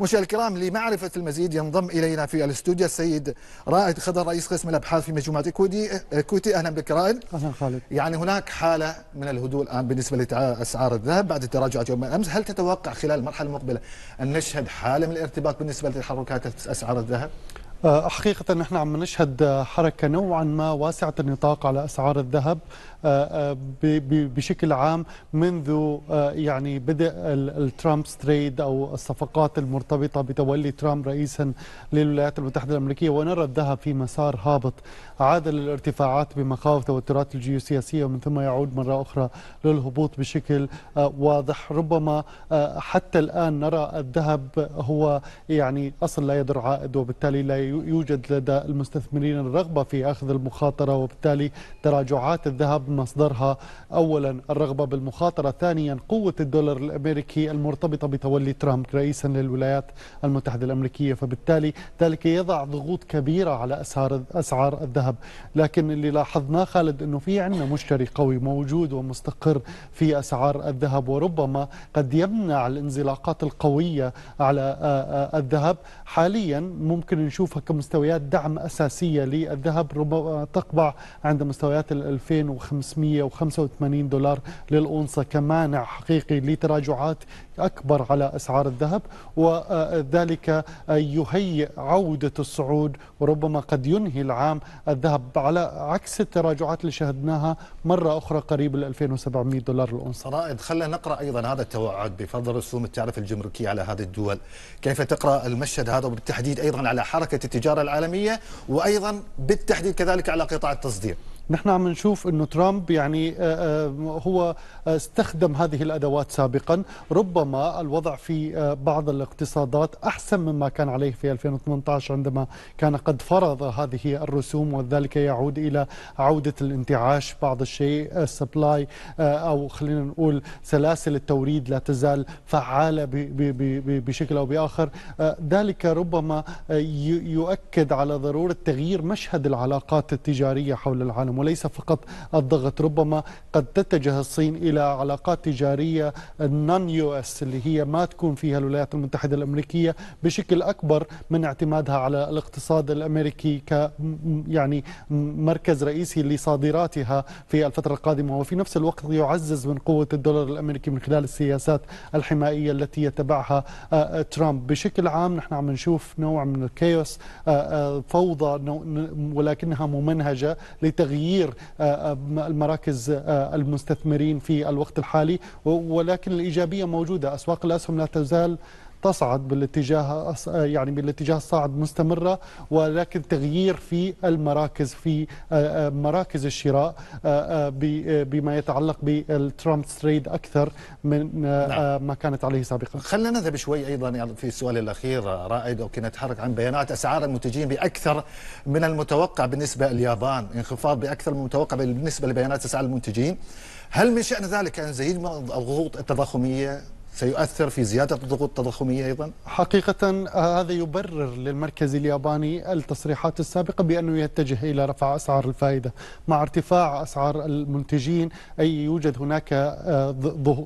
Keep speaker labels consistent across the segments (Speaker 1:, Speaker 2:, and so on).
Speaker 1: مشاهدينا الكرام لمعرفة المزيد ينضم إلينا في الاستوديو السيد رائد خضر رئيس قسم الأبحاث في مجموعة كودي آه، كويتي أهلا بك رائد أهلا خالد يعني هناك حالة من الهدوء الآن بالنسبة لأسعار الذهب بعد التراجع يوم أمس هل تتوقع خلال المرحلة المقبلة أن نشهد حالة من الارتباك بالنسبة
Speaker 2: لتحركات أسعار الذهب؟ آه، حقيقة نحن عم نشهد آه، حركة نوعا ما واسعة النطاق على أسعار الذهب آه، بشكل عام منذ يعني بدء الترامب ستريد أو الصفقات المرتبطة بتولي ترامب رئيسا للولايات المتحدة الأمريكية ونرى الذهب في مسار هابط عاد للارتفاعات بمخاوف توترات الجيوسياسية ومن ثم يعود مرة أخرى للهبوط بشكل واضح ربما حتى الآن نرى الذهب هو يعني أصل لا يدر عائد وبالتالي لا يوجد لدى المستثمرين الرغبة في أخذ المخاطرة وبالتالي تراجعات الذهب مصدرها أولا الرغبة بالمخاطرة ثانيا قوة الدولار الأمريكي المرتبطة بتولي ترامب رئيسا للولايات المتحدة الأمريكية فبالتالي ذلك يضع ضغوط كبيرة على أسعار, أسعار الذهب لكن اللي لاحظناه خالد أنه في عندنا مشتري قوي موجود ومستقر في أسعار الذهب وربما قد يمنع الانزلاقات القوية على الذهب حاليا ممكن نشوف نشوفها كمستويات دعم أساسية للذهب ربما تقبع عند مستويات ال 2585 دولار للأونصة كمانع حقيقي لتراجعات أكبر على أسعار الذهب وذلك يهيئ عودة الصعود وربما قد ينهي العام الذهب على عكس التراجعات اللي شهدناها مرة أخرى قريب ال 2700 دولار للأونصة رائد خلينا
Speaker 1: نقرأ أيضا هذا التوعد بفضل رسوم التعريف الجمركي على هذه الدول كيف تقرأ المشهد هذا وبالتحديد أيضا على حركة التجارة العالمية وأيضا بالتحديد كذلك على قطاع التصدير
Speaker 2: نحن عم نشوف انه ترامب يعني آه، آه، هو استخدم هذه الادوات سابقا ربما الوضع في آه، بعض الاقتصادات احسن مما كان عليه في 2018 عندما كان قد فرض هذه الرسوم وذلك يعود الى عوده الانتعاش بعض الشيء سبلاي او خلينا نقول سلاسل التوريد لا تزال فعاله بشكل او باخر ذلك ربما يؤكد على ضروره تغيير مشهد العلاقات التجاريه حول العالم العالم وليس فقط الضغط ربما قد تتجه الصين إلى علاقات تجارية النون يو اس اللي هي ما تكون فيها الولايات المتحدة الأمريكية بشكل أكبر من اعتمادها على الاقتصاد الأمريكي ك يعني مركز رئيسي لصادراتها في الفترة القادمة وفي نفس الوقت يعزز من قوة الدولار الأمريكي من خلال السياسات الحمائية التي يتبعها آه، آه، ترامب بشكل عام نحن عم نشوف نوع من الكيوس آه، فوضى ولكنها ممنهجة لتغيير تغيير آه، آه، المراكز آه، المستثمرين في الوقت الحالي ولكن الإيجابية موجودة أسواق الأسهم لا تزال تصعد بالاتجاه يعني بالاتجاه الصاعد مستمره ولكن تغيير في المراكز في آه، آه، مراكز الشراء آه، بما يتعلق بالترامب تريد اكثر من نعم. ما كانت عليه سابقا خلينا نذهب شوي ايضا في السؤال الاخير رائد
Speaker 1: او كنا نتحرك عن بيانات اسعار المنتجين باكثر من المتوقع بالنسبه لليابان انخفاض باكثر من المتوقع بالنسبه لبيانات اسعار المنتجين هل من شان ذلك ان يزيد الضغوط التضخميه سيؤثر في زيادة الضغوط التضخمية أيضا؟
Speaker 2: حقيقة هذا يبرر للمركز الياباني التصريحات السابقة بأنه يتجه إلى رفع أسعار الفائدة مع ارتفاع أسعار المنتجين أي يوجد هناك آه،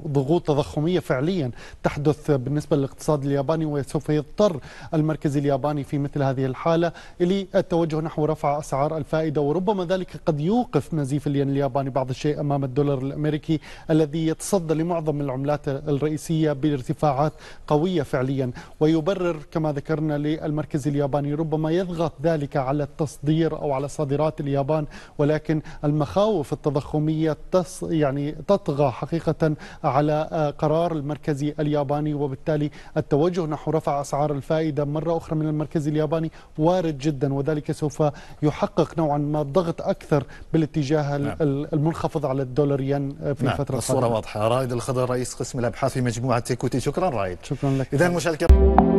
Speaker 2: ضغوط تضخمية فعليا تحدث بالنسبة للاقتصاد الياباني وسوف يضطر المركز الياباني في مثل هذه الحالة إلى التوجه نحو رفع أسعار الفائدة وربما ذلك قد يوقف نزيف الين الياباني بعض الشيء أمام الدولار الأمريكي الذي يتصدى لمعظم العملات الرئيسية الرئيسية بارتفاعات قوية فعليا ويبرر كما ذكرنا للمركز الياباني ربما يضغط ذلك على التصدير أو على صادرات اليابان ولكن المخاوف التضخمية تص يعني تطغى حقيقة على آه، قرار المركزي الياباني وبالتالي التوجه نحو رفع أسعار الفائدة مرة أخرى من المركز الياباني وارد جدا وذلك سوف يحقق نوعا ما ضغط أكثر بالاتجاه نعم. المنخفض على الدولار ين آه، في نعم. فترة الصورة
Speaker 1: واضحة رائد الخضر رئيس قسم الأبحاث في مجموعة مجموعه تيكوتي شكرا رايد شكرا لك اذا مشاركه